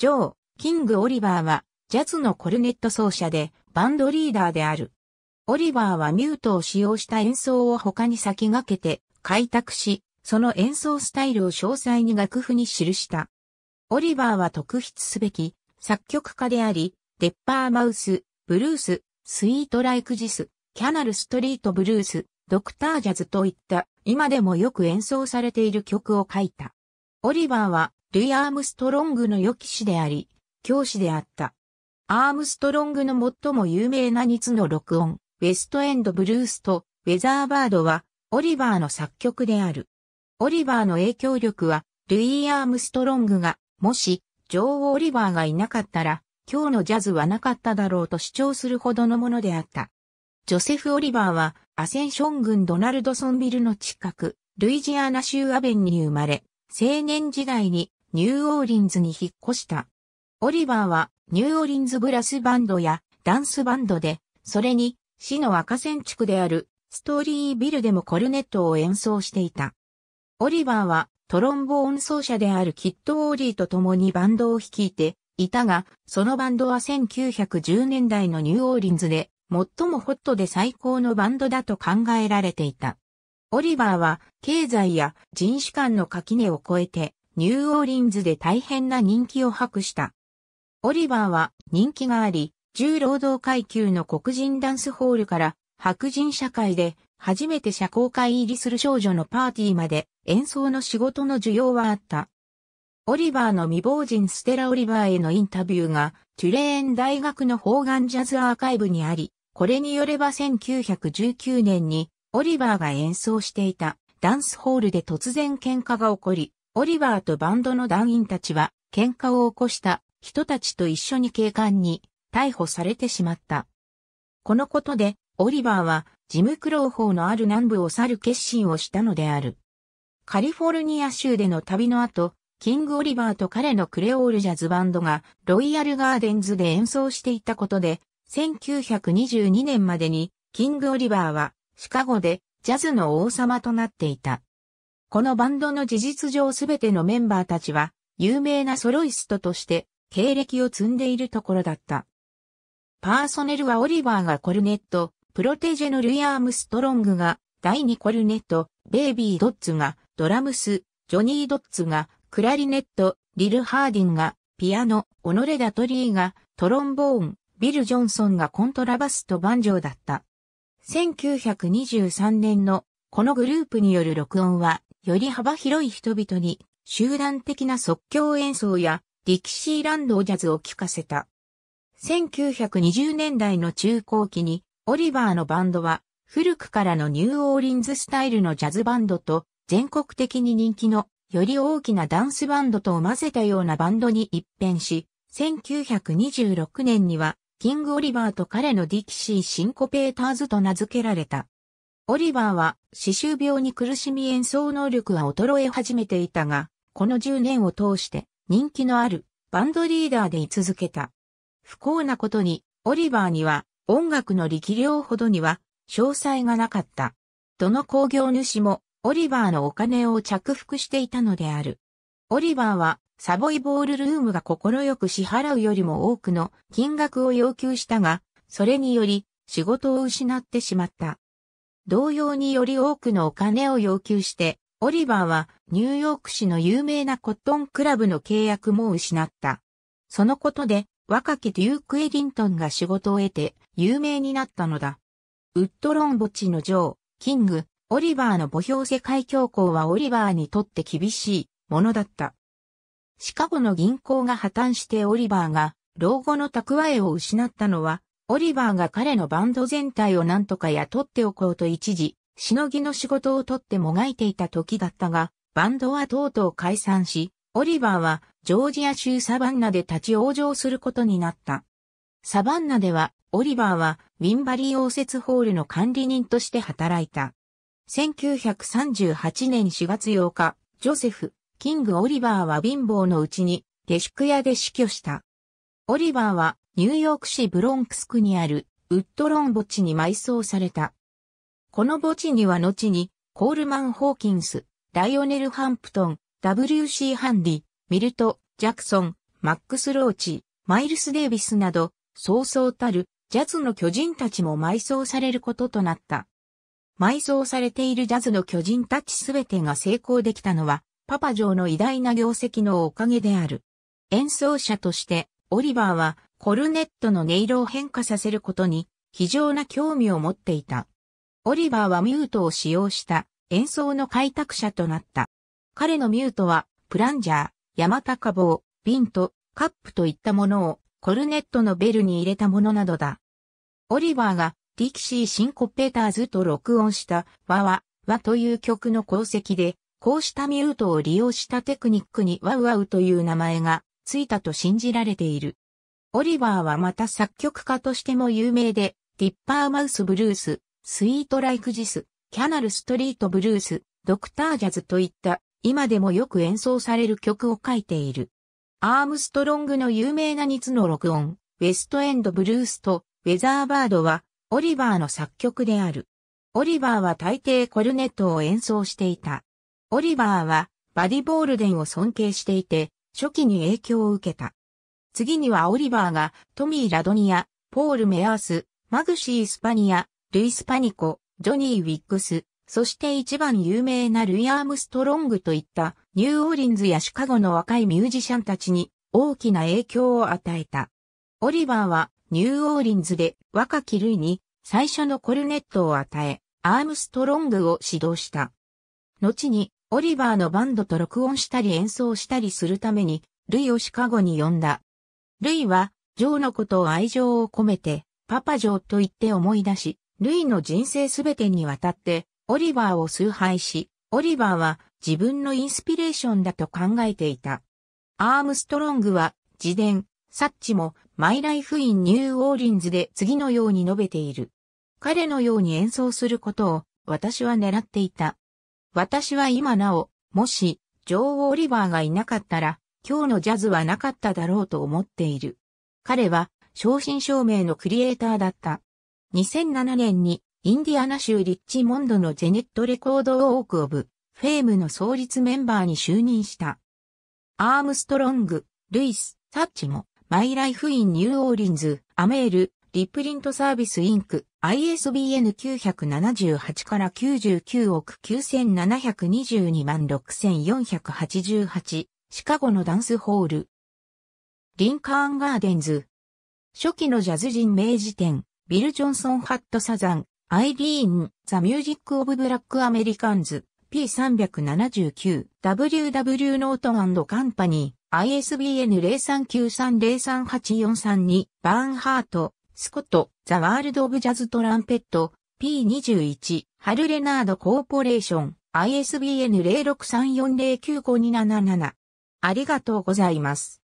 ジョー、キング・オリバーは、ジャズのコルネット奏者で、バンドリーダーである。オリバーはミュートを使用した演奏を他に先駆けて、開拓し、その演奏スタイルを詳細に楽譜に記した。オリバーは特筆すべき、作曲家であり、デッパーマウス、ブルース、スイートライクジス、キャナルストリートブルース、ドクタージャズといった、今でもよく演奏されている曲を書いた。オリバーはルイ・アームストロングの良き師であり、教師であった。アームストロングの最も有名な2つの録音、ウェストエンド・ブルースとウェザーバードは、オリバーの作曲である。オリバーの影響力は、ルイ・アームストロングが、もし、女王オリバーがいなかったら、今日のジャズはなかっただろうと主張するほどのものであった。ジョセフ・オリバーは、アセンション軍ドナルドソンビルの近く、ルイジアナ州アベンに生まれ、青年時代にニューオーリンズに引っ越した。オリバーはニューオーリンズブラスバンドやダンスバンドで、それに市の赤線地区であるストーリービルでもコルネットを演奏していた。オリバーはトロンボーン奏者であるキット・オーリーと共にバンドを率いていたが、そのバンドは1910年代のニューオーリンズで最もホットで最高のバンドだと考えられていた。オリバーは経済や人種間の垣根を越えてニューオーリンズで大変な人気を博した。オリバーは人気があり、重労働階級の黒人ダンスホールから白人社会で初めて社交界入りする少女のパーティーまで演奏の仕事の需要はあった。オリバーの未亡人ステラ・オリバーへのインタビューがトゥレーン大学の方眼ジャズアーカイブにあり、これによれば1919年にオリバーが演奏していたダンスホールで突然喧嘩が起こり、オリバーとバンドの団員たちは喧嘩を起こした人たちと一緒に警官に逮捕されてしまった。このことで、オリバーはジムクロー法のある南部を去る決心をしたのである。カリフォルニア州での旅の後、キング・オリバーと彼のクレオールジャズバンドがロイヤルガーデンズで演奏していたことで、1922年までにキング・オリバーはシカゴでジャズの王様となっていた。このバンドの事実上すべてのメンバーたちは、有名なソロイストとして、経歴を積んでいるところだった。パーソネルはオリバーがコルネット、プロテジェのルイ・アームストロングが、第2コルネット、ベイビー・ドッツが、ドラムス、ジョニー・ドッツが、クラリネット、リル・ハーディンが、ピアノ、オノレ・ダトリーが、トロンボーン、ビル・ジョンソンがコントラバスとバンジョーだった。1923年のこのグループによる録音はより幅広い人々に集団的な即興演奏やディキシーランドジャズを聴かせた。1920年代の中後期にオリバーのバンドは古くからのニューオーリンズスタイルのジャズバンドと全国的に人気のより大きなダンスバンドとを混ぜたようなバンドに一変し、1926年にはキング・オリバーと彼のディキシー・シンコペーターズと名付けられた。オリバーは、歯周病に苦しみ演奏能力は衰え始めていたが、この10年を通して人気のあるバンドリーダーで居続けた。不幸なことに、オリバーには音楽の力量ほどには詳細がなかった。どの工業主もオリバーのお金を着服していたのである。オリバーはサボイボールルームが快く支払うよりも多くの金額を要求したが、それにより仕事を失ってしまった。同様により多くのお金を要求して、オリバーはニューヨーク市の有名なコットンクラブの契約も失った。そのことで若きデューク・エリントンが仕事を得て有名になったのだ。ウッドロン墓地のジョー、キング、オリバーの墓標世界恐慌はオリバーにとって厳しいものだった。シカゴの銀行が破綻してオリバーが老後の蓄えを失ったのはオリバーが彼のバンド全体を何とか雇っておこうと一時、しのぎの仕事を取ってもがいていた時だったが、バンドはとうとう解散し、オリバーはジョージア州サバンナで立ち往生することになった。サバンナでは、オリバーはウィンバリー応接ホールの管理人として働いた。1938年4月8日、ジョセフ、キング・オリバーは貧乏のうちに下宿屋で死去した。オリバーはニューヨーク市ブロンクス区にあるウッドロン墓地に埋葬された。この墓地には後にコールマン・ホーキンス、ライオネル・ハンプトン、W.C. ハンディ、ミルト、ジャクソン、マックス・ローチ、マイルス・デイビスなど、そうそうたるジャズの巨人たちも埋葬されることとなった。埋葬されているジャズの巨人たちすべてが成功できたのは、パパジョーの偉大な業績のおかげである。演奏者として、オリバーはコルネットの音色を変化させることに非常な興味を持っていた。オリバーはミュートを使用した演奏の開拓者となった。彼のミュートはプランジャー、ヤマタカ棒、ビント、カップといったものをコルネットのベルに入れたものなどだ。オリバーがディキシー・シンコペーターズと録音したワワ、ワという曲の功績で、こうしたミュートを利用したテクニックにワウワウという名前がついたと信じられている。オリバーはまた作曲家としても有名で、ディッパーマウスブルース、スイートライクジス、キャナルストリートブルース、ドクタージャズといった今でもよく演奏される曲を書いている。アームストロングの有名な2つの録音、ウェストエンドブルースとウェザーバードはオリバーの作曲である。オリバーは大抵コルネットを演奏していた。オリバーはバディ・ボールデンを尊敬していて、初期に影響を受けた。次にはオリバーが、トミー・ラドニア、ポール・メアース、マグシー・スパニア、ルイス・パニコ、ジョニー・ウィックス、そして一番有名なルイ・アームストロングといったニューオーリンズやシカゴの若いミュージシャンたちに大きな影響を与えた。オリバーはニューオーリンズで若きルイに最初のコルネットを与え、アームストロングを指導した。後にオリバーのバンドと録音したり演奏したりするためにルイをシカゴに呼んだ。ルイは、ジョーのことを愛情を込めて、パパジョーと言って思い出し、ルイの人生すべてにわたって、オリバーを崇拝し、オリバーは自分のインスピレーションだと考えていた。アームストロングは、自伝、サッチも、マイライフインニューオーリンズで次のように述べている。彼のように演奏することを、私は狙っていた。私は今なお、もし、ジョー・オリバーがいなかったら、今日のジャズはなかっただろうと思っている。彼は正真正銘のクリエイターだった。2007年にインディアナ州リッチモンドのジェネットレコードオークオブフェームの創立メンバーに就任した。アームストロング、ルイス、サッチも、マイライフインニューオーリンズ、アメール、リプリントサービスインク、ISBN978 から99億9722万6488シカゴのダンスホール。リンカーンガーデンズ。初期のジャズ人名辞典、ビル・ジョンソン・ハット・サザン、アイリーン、ザ・ミュージック・オブ・ブラック・アメリカンズ、P379、WW ノートカンパニー、ISBN 0393038432、バーンハート、スコット、ザ・ワールド・オブ・ジャズ・トランペット、P21、ハル・レナード・コーポレーション、ISBN 0634095277ありがとうございます。